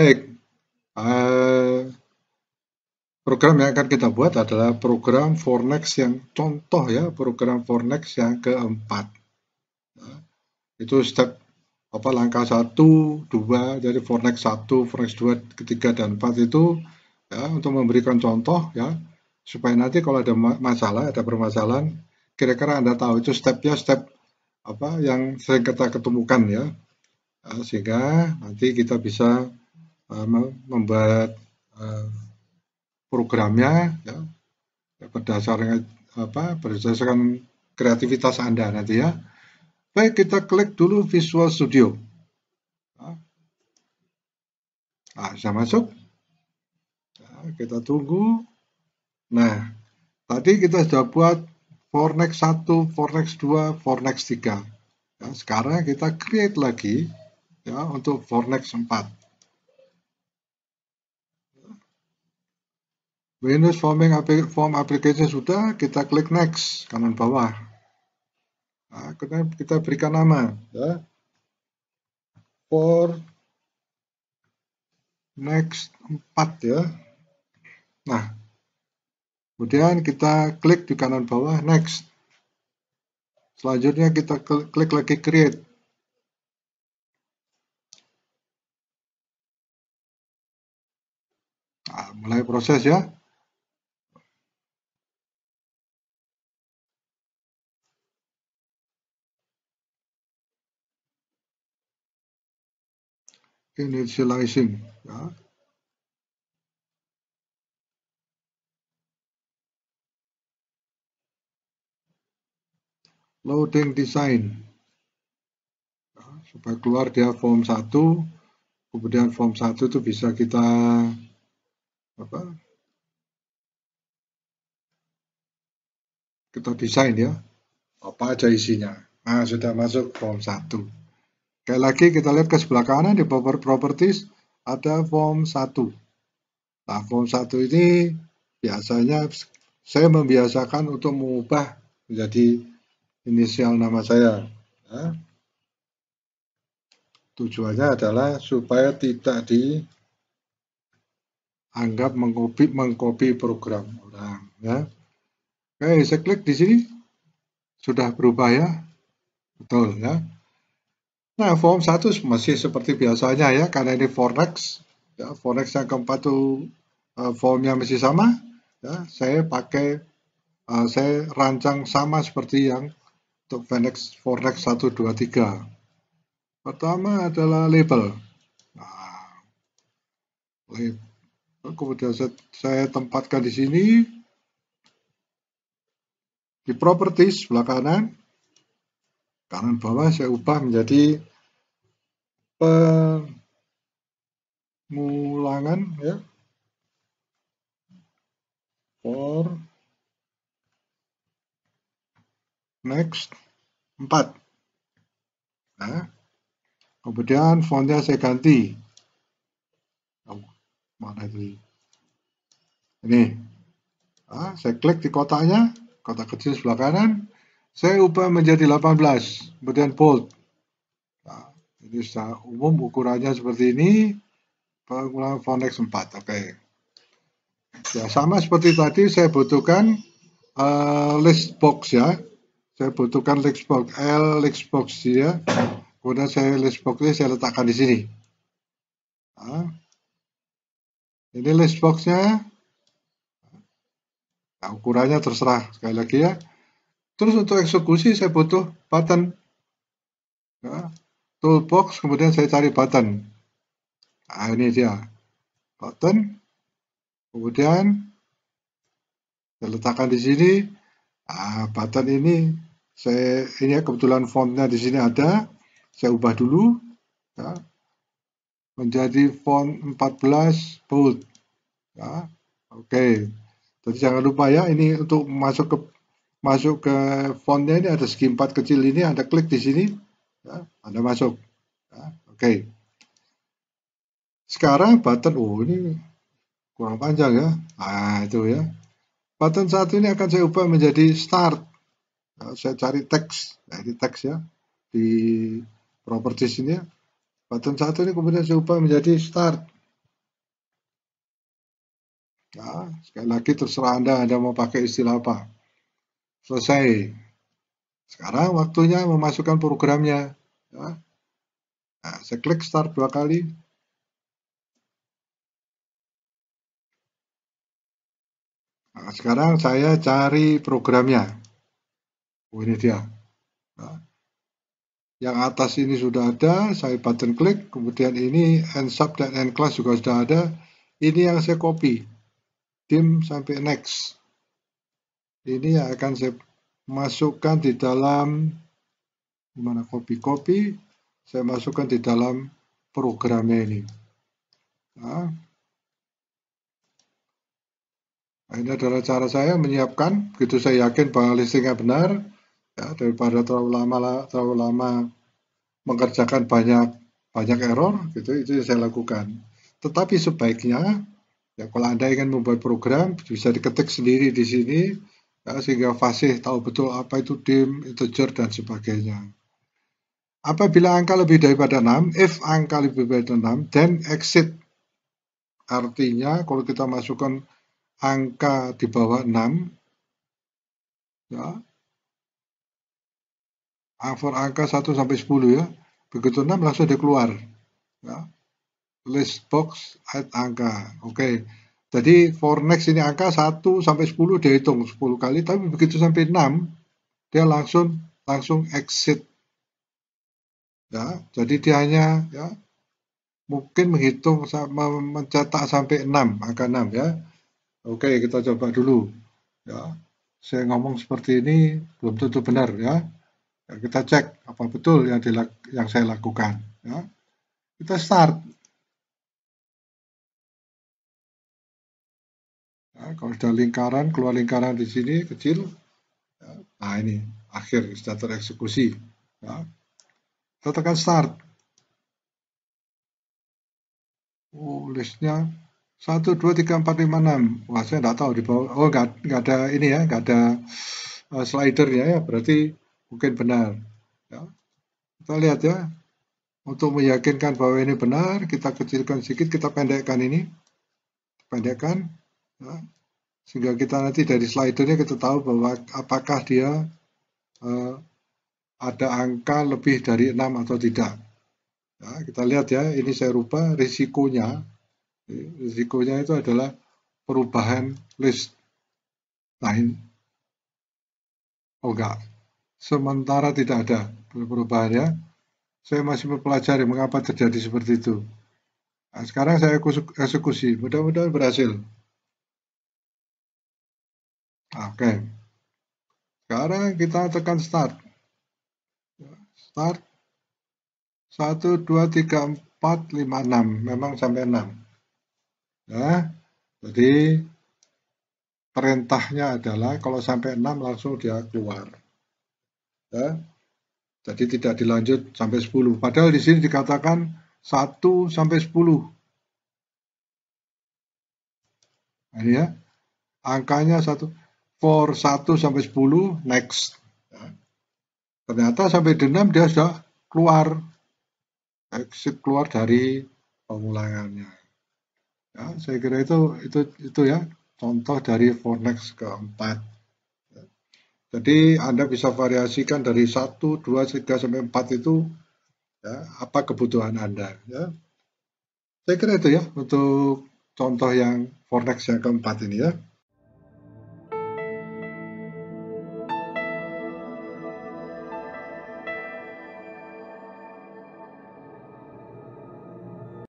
Baik, uh, program yang akan kita buat adalah program Fornex yang contoh ya, program Fornex yang keempat. Nah, itu step apa langkah 1, 2, jadi Fornex 1, Fornex 2, ketiga dan 4 itu ya untuk memberikan contoh ya supaya nanti kalau ada masalah, ada permasalahan, kira-kira Anda tahu itu stepnya step apa yang sering kita ketemukan ya. Nah, sehingga nanti kita bisa Eh, membuat eh, programnya ya, ya, berdasarkan apa berdasarkan kreativitas Anda nanti ya. Baik, kita klik dulu Visual Studio. Ya. Nah, bisa masuk. Nah, kita tunggu. Nah, tadi kita sudah buat Fornex 1, Fornex dua Fornex 3. Ya, sekarang kita create lagi ya untuk Fornex empat Windows Forming Form Application sudah, kita klik Next, kanan bawah. Nah, kita berikan nama, ya. For Next 4 ya. Nah, kemudian kita klik di kanan bawah Next. Selanjutnya kita klik lagi Create. Nah, mulai proses ya. initializing. ya. Loading design. Ya, supaya keluar dia form 1, kemudian form 1 itu bisa kita apa? Kita desain ya, apa aja isinya. Nah, sudah masuk form 1. Kayak lagi kita lihat ke sebelah kanan di properties ada form 1. Nah, form 1 ini biasanya saya membiasakan untuk mengubah menjadi inisial nama saya. Ya. tujuannya adalah supaya tidak dianggap mengcopy mengcopy program orang ya oke saya klik di sini sudah berubah ya betul ya Nah, form 1 masih seperti biasanya ya, karena ini forex. Ya, forex yang keempat itu uh, eh, formnya masih sama. Ya, saya pakai, uh, saya rancang sama seperti yang untuk forex, forex 1, 2, 3. Pertama adalah label. Nah, Kemudian saya, saya tempatkan di sini, di properties sebelah kanan kanan bawah saya ubah menjadi pengulangan ya for next 4 nah, kemudian fontnya saya ganti oh, mana itu ini nah, saya klik di kotaknya kotak kecil sebelah kanan saya ubah menjadi 18 kemudian bold jadi secara umum ukurannya seperti ini, pengulangan fonex 4, oke. Okay. Ya, sama seperti tadi saya butuhkan uh, list box ya. Saya butuhkan list box L, list box dia. Ya. Kemudian saya list ini saya letakkan di sini. Nah, ini list boxnya. Nah, ukurannya terserah sekali lagi ya. Terus untuk eksekusi saya butuh button. Nah, toolbox kemudian saya cari button nah, ini dia button kemudian saya letakkan di sini nah, button ini saya ini kebetulan fontnya di sini ada saya ubah dulu ya, menjadi font 14 bold ya, oke okay. jadi jangan lupa ya ini untuk masuk ke masuk ke fontnya ini ada segi empat kecil ini Anda klik di sini Ya, Anda masuk. Ya, Oke. Okay. Sekarang button, oh ini kurang panjang ya. Nah, itu ya. Button satu ini akan saya ubah menjadi start. Ya, saya cari teks. Nah, ini teks ya. Di properties ini ya. Button satu ini kemudian saya ubah menjadi start. Nah, sekali lagi terserah Anda, Anda mau pakai istilah apa. Selesai. Sekarang waktunya memasukkan programnya. Ya. Nah, saya klik start dua kali. Nah, sekarang saya cari programnya. Oh, ini dia. Nah, yang atas ini sudah ada, saya button klik, kemudian ini nsub dan nclass juga sudah ada. Ini yang saya copy, dim sampai next. Ini yang akan saya masukkan di dalam mana kopi-kopi saya masukkan di dalam program ini. Nah. nah, ini adalah cara saya menyiapkan, begitu saya yakin bahwa listingnya benar, ya, daripada terlalu lama terlalu lama mengerjakan banyak banyak error, gitu itu yang saya lakukan. Tetapi sebaiknya, ya kalau anda ingin membuat program bisa diketik sendiri di sini Nah, sehingga fasih tahu betul apa itu dim, integer, dan sebagainya. Apabila angka lebih daripada 6, if angka lebih daripada 6, then exit. Artinya kalau kita masukkan angka di bawah 6, ya, for angka 1 sampai 10 ya, begitu 6 langsung dikeluar. Ya. List box add angka, oke. Okay jadi for next ini angka 1 sampai 10 dia hitung 10 kali, tapi begitu sampai 6 dia langsung langsung exit. Ya, jadi dia hanya ya mungkin menghitung mencetak sampai 6, angka 6 ya. Oke, kita coba dulu. Ya. Saya ngomong seperti ini belum tentu benar ya. ya kita cek apa betul yang dilak yang saya lakukan ya. Kita start Nah, kalau sudah lingkaran, keluar lingkaran di sini kecil, ya. nah ini akhir sudah tereksekusi. Ya. Kita tekan start. Oh, listnya 1, 2, 3, 4, 5, 6. Wah, saya nggak tahu di bawah. Oh, nggak, nggak ada ini ya, nggak ada uh, slidernya ya, berarti mungkin benar. Ya. Kita lihat ya, untuk meyakinkan bahwa ini benar, kita kecilkan sedikit, kita pendekkan ini. Pendekkan, Ya. sehingga kita nanti dari slidernya kita tahu bahwa apakah dia eh, ada angka lebih dari 6 atau tidak. Ya, kita lihat ya, ini saya rubah risikonya. Risikonya itu adalah perubahan list. Nah, ini. Oh enggak. Sementara tidak ada perubahan ya. Saya masih mempelajari mengapa terjadi seperti itu. Nah, sekarang saya eksekusi. Mudah-mudahan berhasil. Oke. Sekarang kita tekan start. Start. 1, 2, 3, 4, 5, 6. Memang sampai 6. Ya. Jadi perintahnya adalah kalau sampai 6 langsung dia keluar. Ya. Jadi tidak dilanjut sampai 10. Padahal di sini dikatakan 1 sampai 10. Ini ya. Angkanya 1 for 1 sampai 10 next ternyata sampai D6 dia sudah keluar exit keluar dari pengulangannya ya, saya kira itu itu itu ya contoh dari for next keempat jadi Anda bisa variasikan dari 1, 2, 3, sampai 4 itu ya, apa kebutuhan Anda. Ya. Saya kira itu ya untuk contoh yang for next yang keempat ini ya.